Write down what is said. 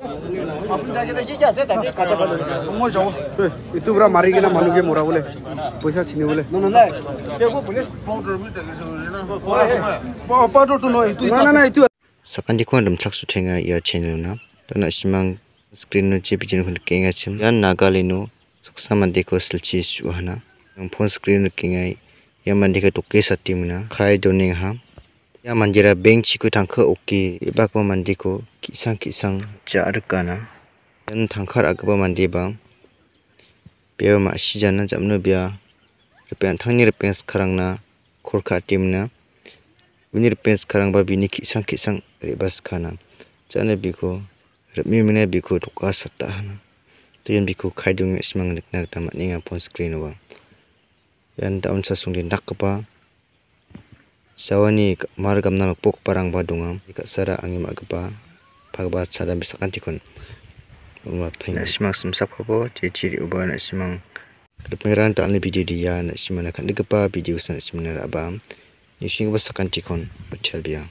ইটো পুৰা মাৰি কিনে মানুহকে মৰা বোলে পইচা চিনি বোলে sakan dikon dum chak su thenga ya channel na to na simang screen no che bijin hun kenga chim yan nagale no suksa man dekho silchi suhana phone screen no kenga ya man dekha tokke satim na khai doning ha ya manjira bank chi ku thangkha okki ebak mandi ko kisang kisang jar kana ah. en tangkar ak ba mandi ba pe ma si jana jamnu bia rupen thangni rupen skarang na khurkha tim na ah. uni rupen skarang ba bini kisang kisang re bas khana ah. chane bi ko rmi mine bi ko thuka satta na tin bi ko khaidung smang nikna ta ma ninga phone screen wa yan down sa sung din Sawani margam namak puk parang badunga ikat sara angim agba pagba sara misakan tikun. Umat pengen. Nak simang simsap kapo ciri uba nak simang. Kepengiran tak lebih video dia nak simang nak degba video sana simang nak abam. Nyusin kapo sakan tikun. Hotel biang.